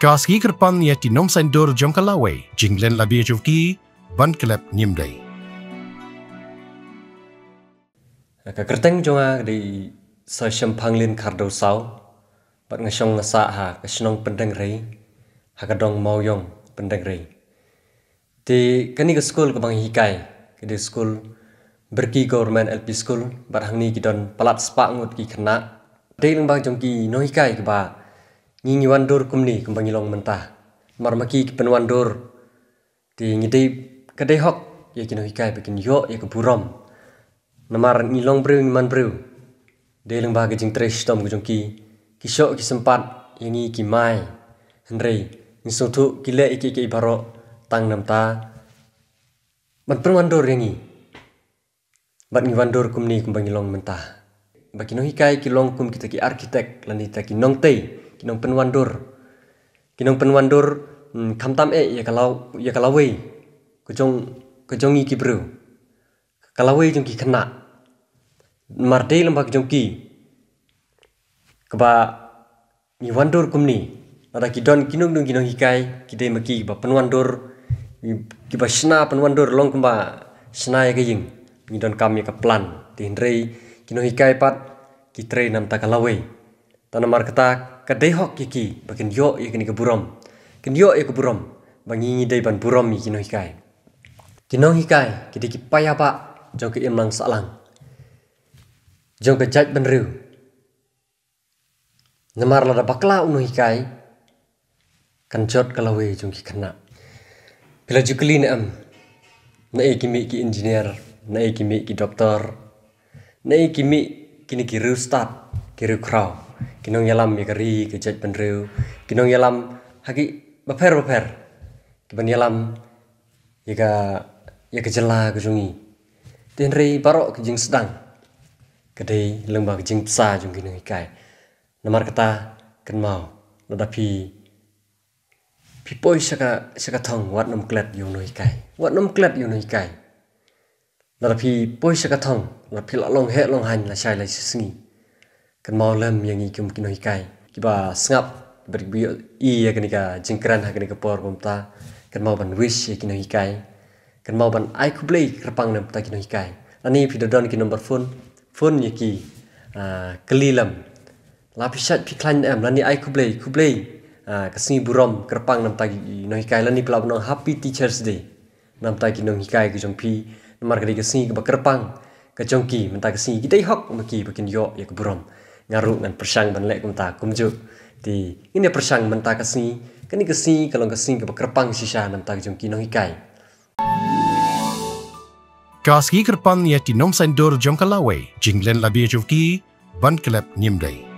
kas gi kerpan ye ti nom sain dor jom kalawe jinglen labi ye chuki ban klep nim dai ka kerteng jonga di sa sham panglin kardo sau pat nga song sa ha ka snong pendeng rei ha ka dong mau yong pendeng rei ti kani ka school ka bang hikai ka di school berki government lp school bar hangni ki don palat spa ngut ki khna dei lang bang jong ki no hikai ka ba Nyinyi wandur kumni kembangi long mentah. Marmaki kipen wandur. Di ngidei kedai hok. Ya kino hikai bikin yo ya keburom. Namar nyilong bru nyiman bru. Di leng bahagia jing teri shtom kujungki. Kisok kisempat yang ngi kimai. Henry. Nisutu kile iki iki ibaro. Tang namta. Mantpun wandur yang ngi. Bat ngi wandur kumni kembangi long mentah. Bakino hikai kilong kum kita ki arkitek. Lan kita ki nongtei. Nongtei. กินงเป็นวันดูกินงเป็นวันดูคำตามเออยากลาวอยากลาวเวก็จงก็จงอีกิบรูกลาวเวจงกีขนาดมาร์เดลมาจงกีกบามีวันดูคุมนี้นาตะกิดอนกินงดงกินงฮิกายกิดเอมกีกบเป็นวันดูกบชนะเป็นวันดูลงกบชนะยังกิ่งมีดอนคำยังกับพลันที่นี่กินงฮิกายปัดกิเทรนนำตะกลาวเว Tanah markata kadai hok kiki bagin yo ikini keburom. Kin yo ikini keburom bagi ini dari ban burom ikini hikai. Kino hikai kita kipai apa jauh ke imlang salang. Jauh ke jat ban riu. Nemar lada bakla unu hikai. Kencot kalawe jungki kena. Bila jukli ni am. Nai kimi ki engineer, nai kimi ki doktor, nai kimi kini kiri start, kiri crowd kinong yalam ya kari ke jaj penreu kinong yalam hagi baper baper kiban yalam ya ka ya ke jela ke jungi ten rei barok ke jing sedang kedai lembah ke jing psa jung kinong ikai namar kata ken mau lada pi pi poi saka saka thong wat nom klet yu no ikai wat nom klet yu no ikai lada pi poi saka thong lada pi la long he long han la chai la sisngi kan mau lem yang ikum kino hikai kiba sngap berbiu iya kan ika jengkeran hakan ika por bumta kan mau ban wish ya kino hikai kan mau ban ai kublay kerpang nem ta kino hikai ani video don kino nomor fun fun yaki kelilam lapisat piklan em lani ai kublay kublay kesini burom kerpang nem ta kino hikai lani ya ah, ah, pelabuhan happy teachers day nam ta kino hikai kujong pi nomor kali kesini kerpang kacongki mentak kesini kita ihok maki bikin yo ya keburom ngaruk ngan persang ban lek kumta kumju di ini persang mentak kesi kini kesi kalau kesi ke kerpang sisa nam tak jumki nong ikai kaski kerpang ya ti nom sendor jom kalawe jinglen labi jumki ban kelap nimdei